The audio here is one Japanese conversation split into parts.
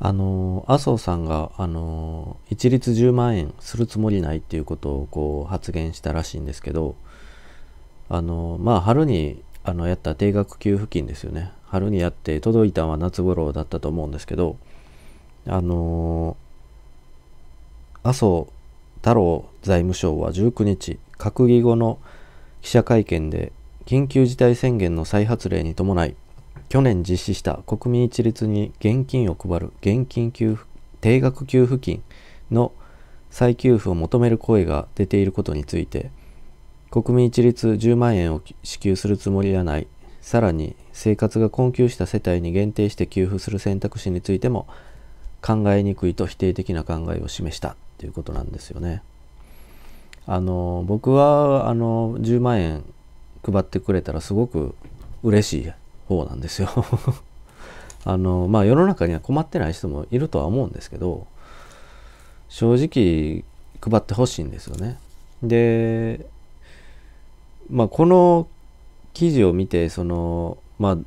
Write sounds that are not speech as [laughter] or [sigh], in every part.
あの麻生さんがあの一律10万円するつもりないっていうことをこう発言したらしいんですけどあのまあ春にあのやった定額給付金ですよね春にやって届いたのは夏ろだったと思うんですけどあの麻生太郎財務省は19日閣議後の記者会見で緊急事態宣言の再発令に伴い去年実施した国民一律に現金を配る現金給付定額給付金の再給付を求める声が出ていることについて国民一律10万円を支給するつもりはないさらに生活が困窮した世帯に限定して給付する選択肢についても考えにくいと否定的な考えを示したということなんですよね。あの僕はあの10万円配ってくれたらすごく嬉しい方なんですよ [laughs] あのまあ世の中には困ってない人もいるとは思うんですけど正直配ってほしいんですよね。でまあこの記事を見てそのまあ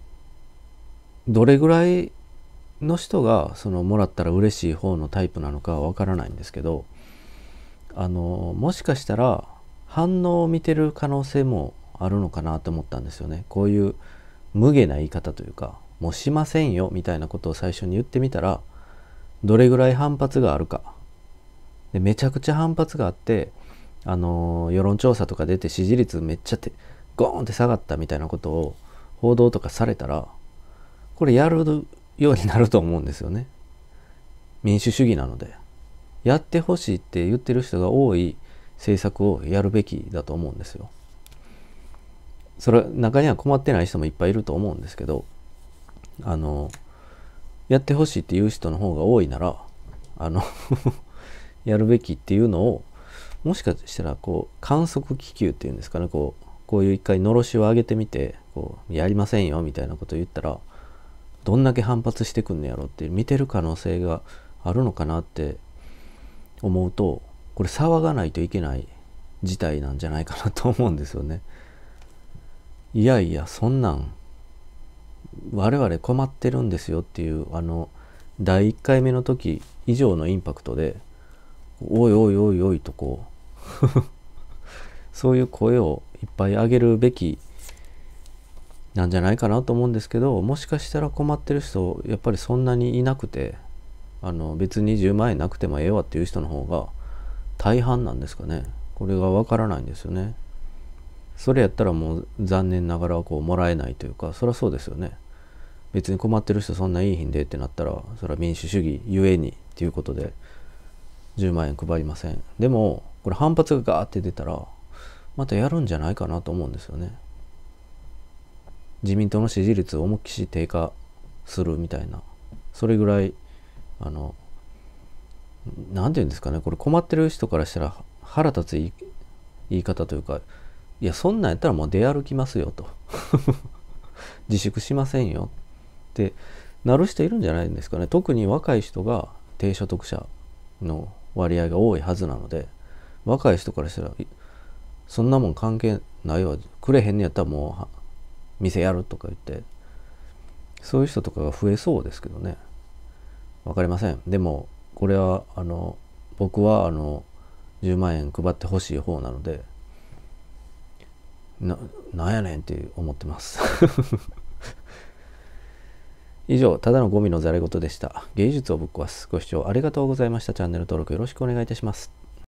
どれぐらいの人がそのもらったら嬉しい方のタイプなのかわからないんですけどあのもしかしたら反応を見てる可能性もあるのかなと思ったんですよね。こういう無下な言い方というかもうしませんよみたいなことを最初に言ってみたらどれぐらい反発があるかでめちゃくちゃ反発があってあのー、世論調査とか出て支持率めっちゃてゴーンって下がったみたいなことを報道とかされたらこれやるようになると思うんですよね民主主義なのでやってほしいって言ってる人が多い政策をやるべきだと思うんですよ。それ中には困ってない人もいっぱいいると思うんですけどあのやってほしいっていう人の方が多いならあの [laughs] やるべきっていうのをもしかしたらこう観測気球っていうんですかねこうこういう一回のろしを上げてみてこうやりませんよみたいなこと言ったらどんだけ反発してくんのやろって見てる可能性があるのかなって思うとこれ騒がないといけない事態なんじゃないかなと思うんですよね。いやいやそんなん我々困ってるんですよっていうあの第1回目の時以上のインパクトでおいおいおいおいとこう [laughs] そういう声をいっぱい上げるべきなんじゃないかなと思うんですけどもしかしたら困ってる人やっぱりそんなにいなくてあの別に10万円なくてもええわっていう人の方が大半なんですかねこれがわからないんですよね。それやったらもう残念ながらこうもらえないというかそりゃそうですよね別に困ってる人そんないいひんでってなったらそれは民主主義ゆえにっていうことで10万円配りませんでもこれ反発がガーって出たらまたやるんじゃないかなと思うんですよね自民党の支持率を思いっきり低下するみたいなそれぐらいあの何て言うんですかねこれ困ってる人からしたら腹立つ言い方というかいや、そんなんやったらもう出歩きますよと。[laughs] 自粛しませんよってなる人いるんじゃないんですかね。特に若い人が低所得者の割合が多いはずなので、若い人からしたら、そんなもん関係ないわ、くれへんねやったらもう店やるとか言って、そういう人とかが増えそうですけどね。分かりません。でも、これは、あの、僕は、あの、10万円配ってほしい方なので、ななんやねんって思ってます [laughs] 以上、ただのゴミのざれ言でした。芸術をぶっ壊す。ご視聴ありがとうございました。チャンネル登録よろしくお願いいたします。